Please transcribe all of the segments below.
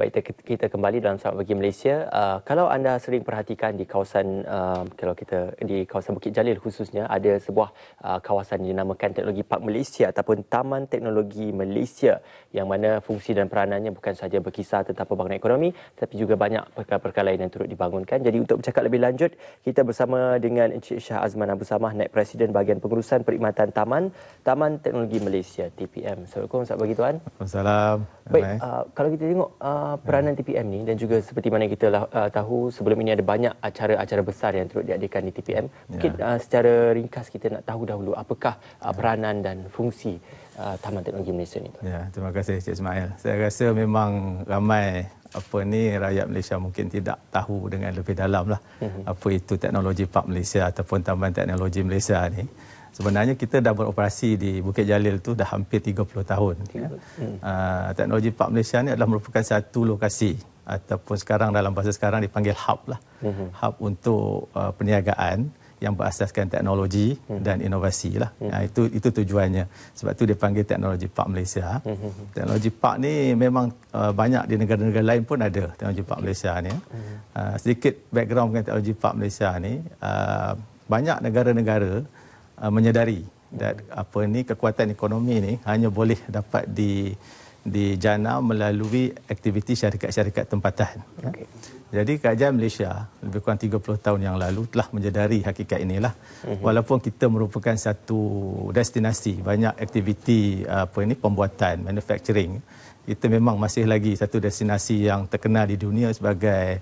Baik, kita kembali dalam Selamat bagi Malaysia. Uh, kalau anda sering perhatikan di kawasan uh, kalau kita di kawasan Bukit Jalil khususnya, ada sebuah uh, kawasan yang dinamakan Teknologi Park Malaysia ataupun Taman Teknologi Malaysia yang mana fungsi dan peranannya bukan sahaja berkisar tentang pembangunan ekonomi tapi juga banyak perkara-perkara lain yang turut dibangunkan. Jadi untuk bercakap lebih lanjut, kita bersama dengan Encik Syah Azman Abu Samah, naik Presiden Bahagian Pengurusan Perkhidmatan Taman, Taman Teknologi Malaysia, TPM. Assalamualaikum, Selamat Pagi Tuan. Assalamualaikum. Baik, uh, kalau kita tengok uh, Uh, peranan TPM ni dan juga seperti mana kita lah, uh, tahu sebelum ini ada banyak acara-acara besar yang turut diadakan di TPM. Mungkin ya. uh, secara ringkas kita nak tahu dahulu apakah uh, ya. peranan dan fungsi uh, Taman Teknologi Malaysia ni. Ya, terima kasih Cik Ismail. Saya rasa memang ramai apa ni rakyat Malaysia mungkin tidak tahu dengan lebih dalam lah uh-huh. Mhm. apa itu Teknologi Park Malaysia ataupun Taman Teknologi Malaysia ni. Sebenarnya kita dah beroperasi di Bukit Jalil tu dah hampir 30 tahun. Ya. Hmm. Uh, Teknologi Park Malaysia ni adalah merupakan satu lokasi ataupun sekarang dalam bahasa sekarang dipanggil hub lah. Hmm. Hub untuk uh, perniagaan yang berasaskan teknologi hmm. dan inovasi lah. Hmm. Uh, itu, itu tujuannya. Sebab tu dipanggil Teknologi Park Malaysia. Hmm. hmm, hmm. Teknologi Park ni memang uh, banyak di negara-negara lain pun ada Teknologi Park Malaysia ni. Ya. Hmm. Uh, sedikit background dengan Teknologi Park Malaysia ni. Uh, banyak negara-negara uh, menyedari dan apa ini kekuatan ekonomi ini hanya boleh dapat di dijana melalui aktiviti syarikat-syarikat tempatan. Ya. Okay. Jadi kerajaan Malaysia lebih kurang 30 tahun yang lalu telah menyedari hakikat inilah. Mm-hmm. Walaupun kita merupakan satu destinasi banyak aktiviti apa ini pembuatan manufacturing, kita memang masih lagi satu destinasi yang terkenal di dunia sebagai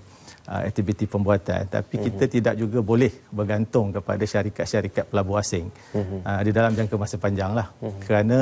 uh, aktiviti pembuatan tapi mm-hmm. kita mhm. tidak juga boleh bergantung kepada syarikat-syarikat pelabur asing mm-hmm. uh, di dalam jangka masa panjanglah mm-hmm. kerana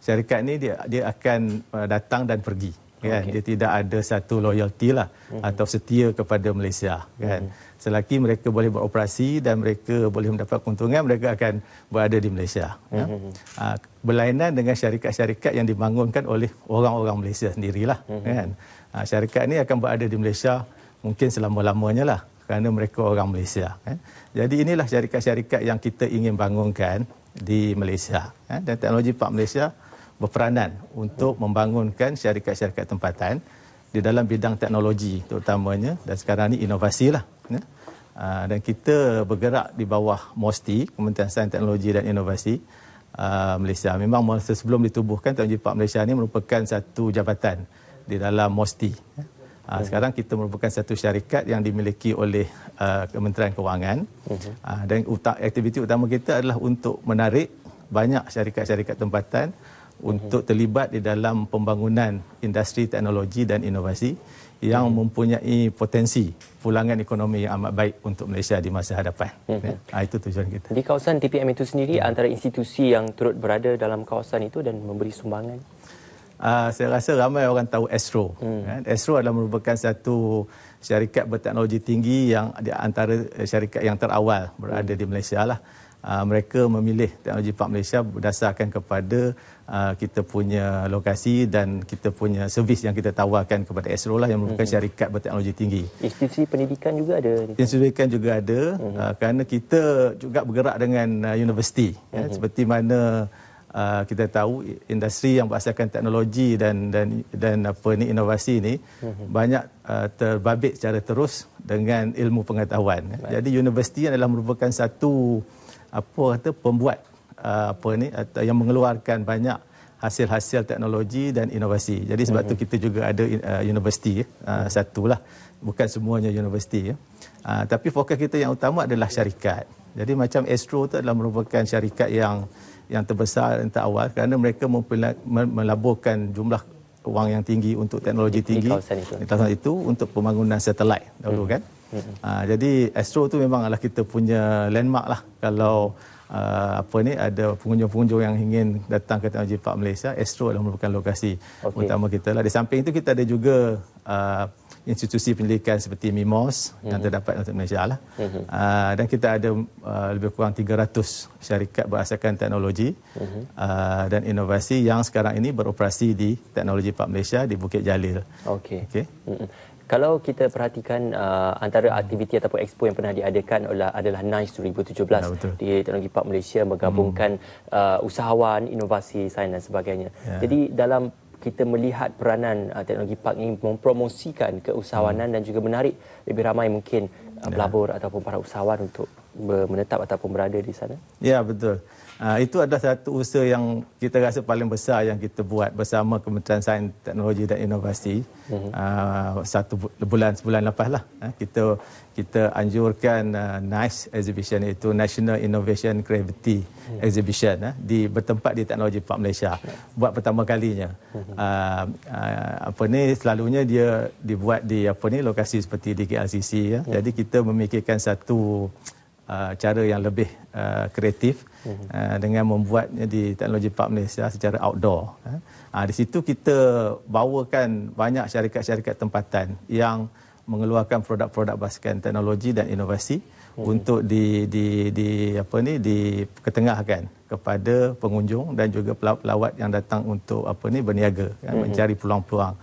syarikat ini dia dia akan uh, datang dan pergi kan okay. dia tidak ada satu loyalty lah mm-hmm. atau setia kepada Malaysia kan mm-hmm. Selagi mereka boleh beroperasi dan mereka boleh mendapat keuntungan, mereka akan berada di Malaysia. Ya? Mhm. Mhm. Uh, berlainan dengan syarikat-syarikat yang dibangunkan oleh orang-orang Malaysia sendirilah. Kan? Uh, syarikat ini akan berada di Malaysia mungkin selama-lamanya lah kerana mereka orang Malaysia. Eh. Jadi inilah syarikat-syarikat yang kita ingin bangunkan di Malaysia. Eh. Dan Teknologi Park Malaysia berperanan untuk membangunkan syarikat-syarikat tempatan di dalam bidang teknologi terutamanya dan sekarang ini inovasi lah. Eh. Ah, dan kita bergerak di bawah MOSTI, Kementerian Sains, Teknologi dan Inovasi uh, Malaysia. Memang sebelum ditubuhkan, Teknologi Park Malaysia ini merupakan satu jabatan di dalam MOSTI. Eh. Uh, sekarang kita merupakan satu syarikat yang dimiliki oleh uh, Kementerian Kewangan uh, dan ut- aktiviti utama kita adalah untuk menarik banyak syarikat-syarikat tempatan hmm. untuk terlibat di dalam pembangunan industri teknologi dan inovasi yang mempunyai potensi pulangan ekonomi yang amat baik untuk Malaysia di masa hadapan. Ya, itu tujuan kita. Di kawasan TPM itu sendiri, antara institusi yang turut berada dalam kawasan itu dan memberi sumbangan? Uh, saya rasa ramai orang tahu Astro. Hmm. Kan? Astro adalah merupakan satu syarikat berteknologi tinggi yang di antara eh, syarikat yang terawal berada hmm. di Malaysia lah. Uh, mereka memilih teknologi Park Malaysia berdasarkan kepada uh, kita punya lokasi dan kita punya servis yang kita tawarkan kepada Astro lah yang merupakan hmm. syarikat berteknologi tinggi. Institusi pendidikan juga ada. Institusi pendidikan juga ada hmm. uh, kerana kita juga bergerak dengan uh, universiti. Eh, hmm. Ya, seperti mana uh, kita tahu industri yang berasaskan teknologi dan dan dan apa ni inovasi ini mm-hmm. banyak uh, terbabit secara terus dengan ilmu pengetahuan. Right. Jadi universiti adalah merupakan satu apa kata pembuat uh, apa ni atau yang mengeluarkan banyak hasil-hasil teknologi dan inovasi. Jadi sebab mm-hmm. tu mhm. kita juga ada uh, universiti uh, mm-hmm. satulah bukan semuanya universiti ya. Uh, tapi fokus kita yang utama adalah syarikat. Jadi macam Astro tu adalah merupakan syarikat yang yang terbesar yang terawal kerana mereka melaburkan jumlah wang yang tinggi untuk teknologi tinggi di kawasan itu, itu untuk pembangunan satelit dahulu hmm. kan. Hmm. Aa, ah, jadi Astro tu memang adalah kita punya landmark lah kalau uh, apa ni ada pengunjung-pengunjung yang ingin datang ke teknologi Park Malaysia, Astro adalah merupakan lokasi okay. utama kita lah. Di samping itu kita ada juga uh, institusi pendidikan seperti MIMOS mm-hmm. yang mhm. terdapat untuk Malaysia lah. Mm-hmm. Uh, dan kita ada uh, lebih kurang 300 syarikat berasaskan teknologi mm-hmm. uh, dan inovasi yang sekarang ini beroperasi di Teknologi Park Malaysia di Bukit Jalil. Okey. Okay. Mhm. Kalau kita perhatikan uh, antara aktiviti ataupun expo yang pernah diadakan adalah adalah NICE 2017 ya, di Teknologi Park Malaysia menggabungkan hmm. uh, usahawan, inovasi, sains dan sebagainya. Ya. Jadi dalam kita melihat peranan uh, teknologi park ini mempromosikan keusahawanan hmm. dan juga menarik lebih ramai mungkin uh, ya. pelabur yeah. ataupun para usahawan untuk menetap ataupun berada di sana? Ya, betul. Uh, itu adalah satu usaha yang kita rasa paling besar yang kita buat bersama Kementerian Sains, Teknologi dan Inovasi uh-huh. uh, satu bulan sebulan lepas lah uh, kita kita anjurkan uh, NICE exhibition itu National Innovation Creativity uh-huh. Mhm. Exhibition uh, di bertempat di Teknologi Park Malaysia uh-huh. buat pertama kalinya uh, uh, apa ni selalunya dia dibuat di apa ni lokasi seperti di KLCC ya uh-huh. jadi kita memikirkan satu uh, cara yang lebih uh, kreatif mhm. uh, dengan membuatnya di Teknologi Park Malaysia secara outdoor. Uh, ah, di situ kita bawakan banyak syarikat-syarikat tempatan yang mengeluarkan produk-produk basikan teknologi dan inovasi hmm. untuk di di di apa ni di diketengahkan kepada pengunjung dan juga pelawat yang datang untuk apa ni berniaga hmm. mencari peluang-peluang.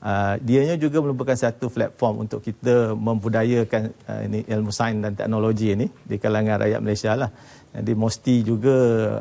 Uh, dianya juga merupakan satu platform untuk kita membudayakan uh, ini ilmu sains dan teknologi ini di kalangan rakyat Malaysia lah. Jadi mesti juga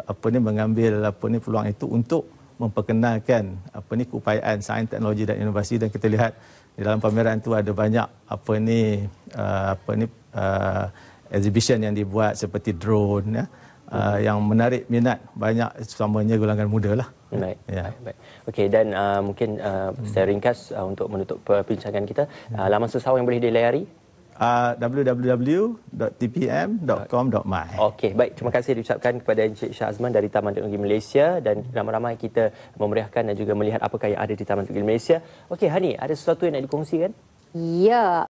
apa ni mengambil apa ni peluang itu untuk memperkenalkan apa ni keupayaan sains teknologi dan inovasi dan kita lihat di dalam pameran itu ada banyak apa ni uh, apa ni uh, exhibition yang dibuat seperti drone ya uh, yang menarik minat banyak terutamanya golongan muda lah. Baik, ya. baik, Okey dan uh, mungkin uh, hmm. secara ringkas uh, untuk menutup uh, perbincangan kita, hmm. uh, laman sesawang yang boleh dilayari? Uh, www.tpm.com.my Okey, baik. Terima kasih diucapkan kepada Encik Syah Azman dari Taman Teknologi Malaysia dan ramai-ramai kita memeriahkan dan juga melihat apa yang ada di Taman Teknologi Malaysia. Okey, Hani, ada sesuatu yang nak dikongsikan? Ya.